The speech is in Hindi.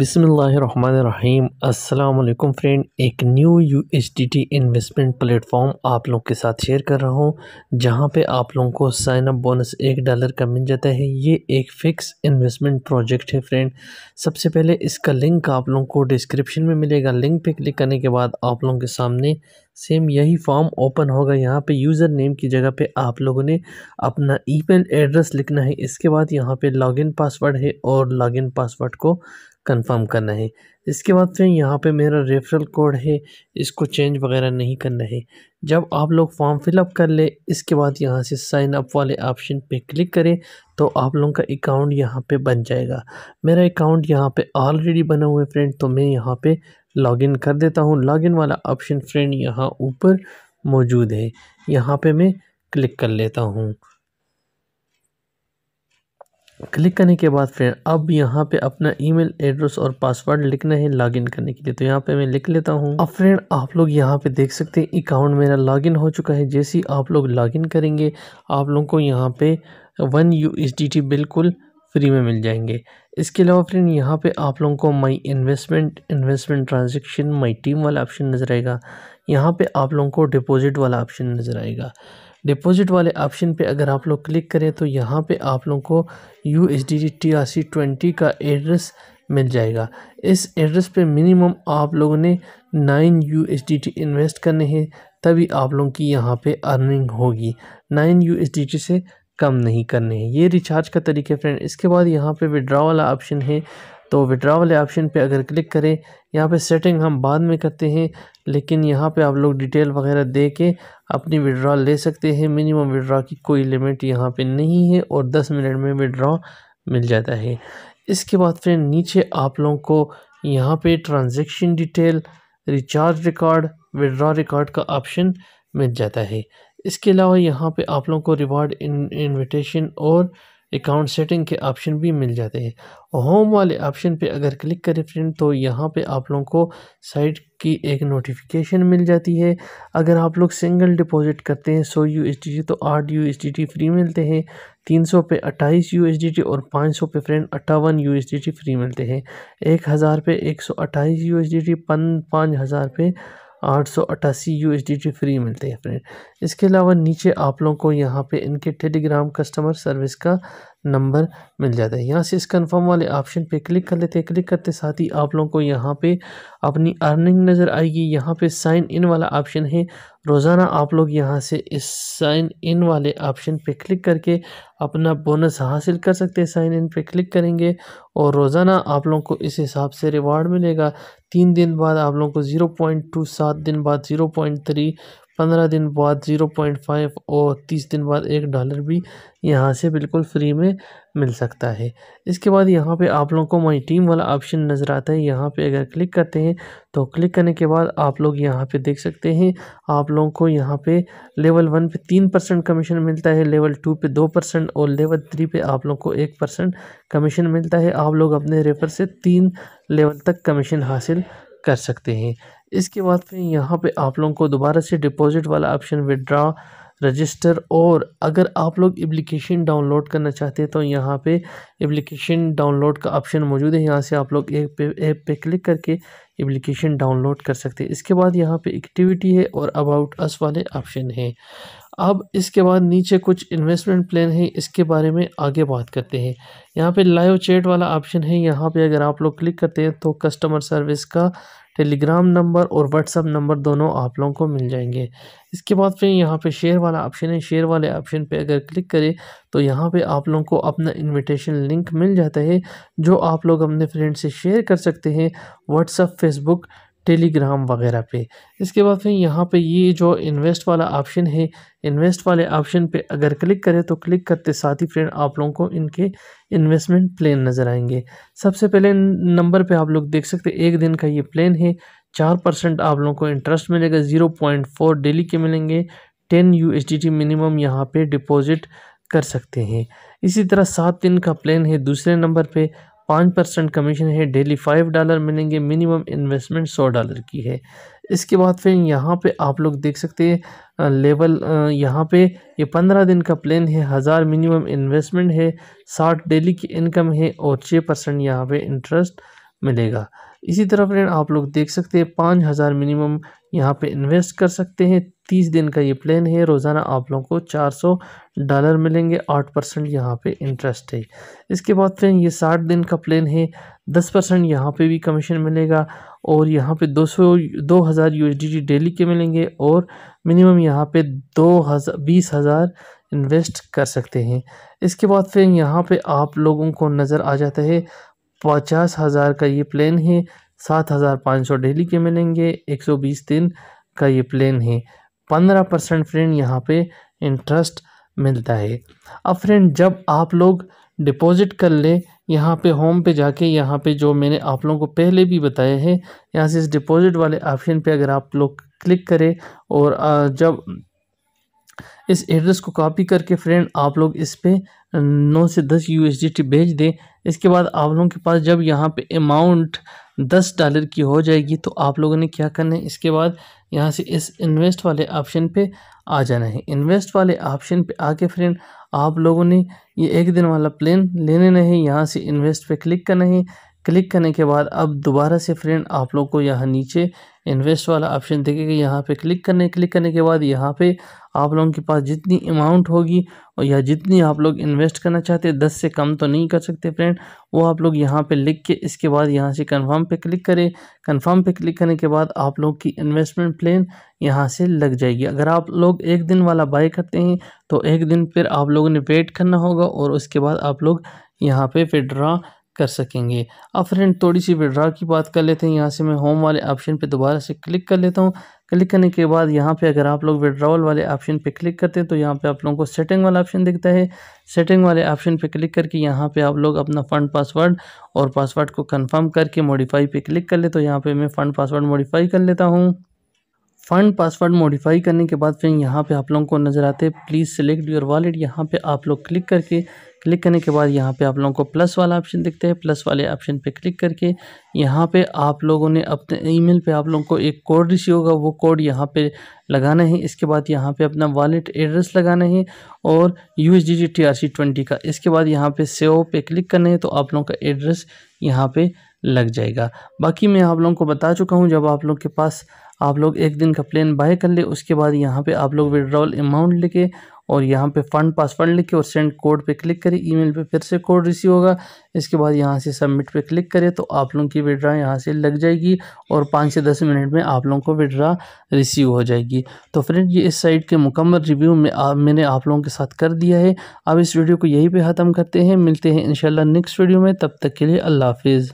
बिसमीम अल्लाम फ्रेंड एक new U H D T investment platform आप लोग के साथ शेयर कर रहा हूँ जहाँ पे आप लोगों को साइन अप बोनस एक डॉलर का मिल जाता है ये एक फ़िक्स इन्वेस्टमेंट प्रोजेक्ट है फ्रेंड सबसे पहले इसका लिंक आप लोगों को डिस्क्रिप्शन में मिलेगा लिंक पे क्लिक करने के बाद आप लोगों के सामने सेम यही फॉर्म ओपन होगा यहाँ पे यूज़र नेम की जगह पे आप लोगों ने अपना ईमेल एड्रेस लिखना है इसके बाद यहाँ पे लॉगिन पासवर्ड है और लॉगिन पासवर्ड को कंफर्म करना है इसके बाद फिर यहाँ पे मेरा रेफरल कोड है इसको चेंज वगैरह नहीं करना है जब आप लोग फॉर्म फिलअप कर ले इसके बाद यहाँ से साइन अप वाले ऑप्शन पे क्लिक करें तो आप लोगों का अकाउंट यहाँ पे बन जाएगा मेरा अकाउंट यहाँ पे ऑलरेडी बना हुआ है फ्रेंड तो मैं यहाँ पे लॉगिन कर देता हूँ लॉगिन वाला ऑप्शन फ्रेंड यहाँ ऊपर मौजूद है यहाँ पर मैं क्लिक कर लेता हूँ क्लिक करने के बाद फ्रेंड अब यहाँ पे अपना ईमेल एड्रेस और पासवर्ड लिखना है लॉगिन करने के लिए तो यहाँ पे मैं लिख लेता हूँ अब फ्रेंड आप लोग यहाँ पे देख सकते हैं अकाउंट मेरा लॉगिन हो चुका है जैसे ही आप लोग लॉगिन करेंगे आप लोगों को यहाँ पे वन यू बिल्कुल फ्री में मिल जाएंगे इसके अलावा फ्रेंड यहाँ पे आप लोगों को my investment investment transaction my team वाला ऑप्शन नज़र आएगा यहाँ पे आप लोगों को डिपॉजिट वाला ऑप्शन नज़र आएगा डिपॉजिट वाले ऑप्शन पे अगर आप लोग क्लिक करें तो यहाँ पे आप लोगों को U S D T R C twenty का एड्रेस मिल जाएगा इस एड्रेस पे मिनिमम आप लोगों ने nine U H D T invest करने हैं तभी आप लोगों की यहाँ पे अर्निंग होगी nine U H D T से कम नहीं करने हैं ये रिचार्ज का तरीका फ्रेंड इसके बाद यहाँ पे विड्रा वाला ऑप्शन है तो विड्रा वाले ऑप्शन पे अगर क्लिक करें यहाँ पे सेटिंग हम बाद में करते हैं लेकिन यहाँ पे आप लोग डिटेल वगैरह दे के अपनी विड्रा ले सकते हैं मिनिमम विड्रा की कोई लिमिट यहाँ पे नहीं है और 10 मिनट में विड्रा मिल जाता है इसके बाद फिर नीचे आप लोगों को यहाँ पे transaction detail recharge record withdraw record का ऑप्शन मिल जाता है इसके अलावा यहाँ पर आप लोगों को रिवार्ड इन्विटेशन और अकाउंट सेटिंग के ऑप्शन भी मिल जाते हैं होम वाले ऑप्शन पे अगर क्लिक करें फ्रेंड तो यहाँ पे आप लोगों को साइट की एक नोटिफिकेशन मिल जाती है अगर आप लोग सिंगल डिपॉजिट करते हैं सौ यू तो आठ यू फ्री मिलते हैं तीन सौ पे अट्ठाईस यू और पाँच सौ पे फ्रेंड अट्ठावन यू फ्री मिलते हैं एक हज़ार पे एक सौ अट्ठाईस यू टी पाँच हज़ार पे आठ सौ अट्ठासी यू फ्री मिलते हैं फ्रेंड इसके अलावा नीचे आप लोगों को यहाँ पे इनके टेलीग्राम कस्टमर सर्विस का नंबर मिल जाता है यहाँ से इस कंफर्म वाले ऑप्शन पे क्लिक कर लेते हैं क्लिक करते साथ ही आप लोगों को यहाँ पे अपनी अर्निंग नज़र आएगी यहाँ पे साइन इन वाला ऑप्शन है रोज़ाना आप लोग यहाँ से इस साइन इन वाले ऑप्शन पे क्लिक करके अपना बोनस हासिल कर सकते हैं साइन इन पे क्लिक करेंगे और रोज़ाना आप लोगों को इस हिसाब से रिवार्ड मिलेगा तीन दिन बाद आप लोगों को ज़ीरो पॉइंट टू सात दिन बाद ज़ीरो पॉइंट थ्री पंद्रह दिन बाद ज़ीरो पॉइंट फाइव और तीस दिन बाद एक डॉलर भी यहाँ से बिल्कुल फ्री में मिल सकता है इसके बाद यहाँ पे आप लोगों को माय टीम वाला ऑप्शन नज़र आता है यहाँ पे अगर क्लिक करते हैं तो क्लिक करने के बाद आप लोग यहाँ पे देख सकते हैं आप लोगों को यहाँ पे लेवल वन पे तीन परसेंट कमीशन मिलता है लेवल टू पे दो परसेंट और लेवल थ्री पे आप लोग को एक परसेंट कमीशन मिलता है आप लोग अपने रेफर से तीन लेवल तक कमीशन हासिल कर सकते हैं इसके बाद फिर यहाँ पे आप लोगों को दोबारा से डिपॉजिट वाला ऑप्शन विड्रा रजिस्टर और अगर आप लोग एप्लीकेशन डाउनलोड करना चाहते हैं तो यहाँ पे एप्लीकेशन डाउनलोड का ऑप्शन मौजूद है यहाँ से आप लोग एप पे ऐप पे क्लिक करके एप्लीकेशन डाउनलोड कर सकते हैं इसके बाद यहाँ पे एक्टिविटी है और अबाउट अस वाले ऑप्शन है अब इसके बाद नीचे कुछ इन्वेस्टमेंट प्लान है इसके बारे में आगे बात करते हैं यहाँ पे लाइव चैट वाला ऑप्शन है यहाँ पे अगर आप लोग क्लिक करते हैं तो कस्टमर सर्विस का टेलीग्राम नंबर और व्हाट्सअप नंबर दोनों आप लोगों को मिल जाएंगे इसके बाद फिर यहाँ पे शेयर वाला ऑप्शन है शेयर वाले ऑप्शन पे अगर क्लिक करें तो यहाँ पे आप लोगों को अपना इनविटेशन लिंक मिल जाता है जो आप लोग अपने फ्रेंड से शेयर कर सकते हैं व्हाट्सअप फेसबुक टेलीग्राम वगैरह पे इसके बाद फिर यहाँ पे ये जो इन्वेस्ट वाला ऑप्शन है इन्वेस्ट वाले ऑप्शन पे अगर क्लिक करें तो क्लिक करते साथ ही फ्रेंड आप लोगों को इनके इन्वेस्टमेंट प्लान नज़र आएंगे सबसे पहले नंबर पे आप लोग देख सकते हैं एक दिन का ये प्लान है चार परसेंट आप लोगों को इंटरेस्ट मिलेगा ज़ीरो पॉइंट फोर डेली के मिलेंगे ten U H D T minimum यहाँ पर डिपॉज़िट कर सकते हैं इसी तरह सात दिन का प्लान है दूसरे नंबर पे पाँच परसेंट कमीशन है डेली फाइव डॉलर मिलेंगे मिनिमम इन्वेस्टमेंट सौ डॉलर की है इसके बाद फिर यहाँ पे आप लोग देख सकते हैं लेवल यहाँ पे ये पंद्रह दिन का प्लान है हज़ार मिनिमम इन्वेस्टमेंट है साठ डेली की इनकम है और छः परसेंट यहाँ पर इंटरेस्ट मिलेगा इसी तरह फ्रेंड आप लोग देख सकते हैं पाँच हज़ार मिनिमम यहाँ पे इन्वेस्ट कर सकते हैं तीस दिन का ये प्लान है रोज़ाना आप लोगों को चार सौ डॉलर मिलेंगे आठ परसेंट यहाँ पर इंटरेस्ट है इसके बाद फ्रेंड ये साठ दिन का प्लान है दस परसेंट यहाँ पर भी कमीशन मिलेगा और यहाँ पे दो सौ दो हज़ार यू डेली के मिलेंगे और मिनिमम यहाँ पे दो हज़ार बीस हज़ार इन्वेस्ट कर सकते हैं इसके बाद फिर यहाँ पे आप लोगों को नज़र आ जाता है पचास हज़ार का ये प्लान है सात हज़ार पाँच सौ डेली के मिलेंगे एक सौ बीस दिन का ये प्लान है पंद्रह परसेंट फ्रेंड यहाँ पे इंटरेस्ट मिलता है अब फ्रेंड जब आप लोग डिपॉजिट कर ले यहाँ पे होम पे जाके यहाँ पे जो मैंने आप लोगों को पहले भी बताया है यहाँ से इस डिपॉजिट वाले ऑप्शन पे अगर आप लोग क्लिक करें और जब इस एड्रेस को कॉपी करके फ्रेंड आप लोग इस पर नौ से दस यू भेज दें इसके बाद आप लोगों के पास जब यहाँ पे अमाउंट दस डॉलर की हो जाएगी तो आप लोगों ने क्या करना है इसके बाद यहाँ से इस इन्वेस्ट वाले ऑप्शन पे आ जाना है इन्वेस्ट वाले ऑप्शन पे आके फ्रेंड आप लोगों ने ये एक दिन वाला प्लान ले लेना है यहाँ से इन्वेस्ट पे क्लिक करना है क्लिक करने के बाद अब दोबारा से फ्रेंड आप लोग को यहाँ नीचे इन्वेस्ट वाला ऑप्शन देखेगा यहाँ पे क्लिक करने क्लिक करने के बाद यहाँ पे आप लोगों के पास जितनी अमाउंट होगी और या जितनी आप लोग इन्वेस्ट करना चाहते हैं दस से कम तो नहीं कर सकते फ्रेंड वो आप लोग यहाँ पे लिख के इसके बाद यहाँ से कंफर्म पे क्लिक करें कंफर्म पे क्लिक करने के बाद आप लोग की इन्वेस्टमेंट प्लान यहाँ से लग जाएगी अगर आप लोग एक दिन वाला बाय करते हैं तो एक दिन फिर आप लोगों ने वेट करना होगा और उसके बाद आप लोग यहाँ पर विड्रा कर सकेंगे अब फ्रेंड थोड़ी सी विड्रा की बात कर लेते हैं यहाँ से मैं होम वाले ऑप्शन पे दोबारा से क्लिक कर लेता हूँ क्लिक करने के बाद यहाँ पे अगर आप लोग विड्रावल वाले ऑप्शन पे क्लिक करते हैं तो यहाँ पे आप लोगों को सेटिंग वाला ऑप्शन दिखता है सेटिंग वाले ऑप्शन पे क्लिक करके यहाँ पे आप लोग अपना फ़ंड पासवर्ड और पासवर्ड को कन्फर्म करके मॉडिफाई पे क्लिक कर ले तो यहाँ पर मैं फ़ंड पासवर्ड मॉडिफाई कर लेता हूँ फ़ंड पासवर्ड मॉडिफाई करने के बाद फिर यहाँ पे आप लोगों को नज़र आते हैं प्लीज़ सेलेक्ट योर वॉलेट यहाँ पे आप लोग क्लिक करके क्लिक करने के बाद यहाँ पे आप लोगों को प्लस वाला ऑप्शन दिखता है प्लस वाले ऑप्शन पे क्लिक करके यहाँ पे आप लोगों ने अपने ईमेल पे आप लोगों को एक कोड रिसीव होगा वो कोड यहाँ पे लगाना है इसके बाद यहाँ पे अपना वॉलेट एड्रेस लगाना है और U S T R C twenty का इसके बाद यहाँ पे सेव पे क्लिक करना है तो आप लोगों का एड्रेस यहाँ पर लग जाएगा बाकी मैं आप लोगों को बता चुका हूँ जब आप लोग के पास आप लोग एक दिन का प्लान बाय कर ले उसके बाद यहाँ पे आप लोग विड्रॉल अमाउंट लेके और यहाँ पे फंड पासवर्ड लिखे और सेंड कोड पे क्लिक करें ईमेल पे फिर से कोड रिसीव होगा इसके बाद यहाँ से सबमिट पे क्लिक करें तो आप लोगों की विड्रा यहाँ से लग जाएगी और पाँच से दस मिनट में आप लोगों को विड्रा रिसीव हो जाएगी तो फ्रेंड ये इस साइट के मुकम्मल रिव्यू में आ, मैंने आप लोगों के साथ कर दिया है अब इस वीडियो को यहीं पर ख़त्म करते हैं मिलते हैं इन नेक्स्ट वीडियो में तब तक के लिए अल्लाह हाफिज़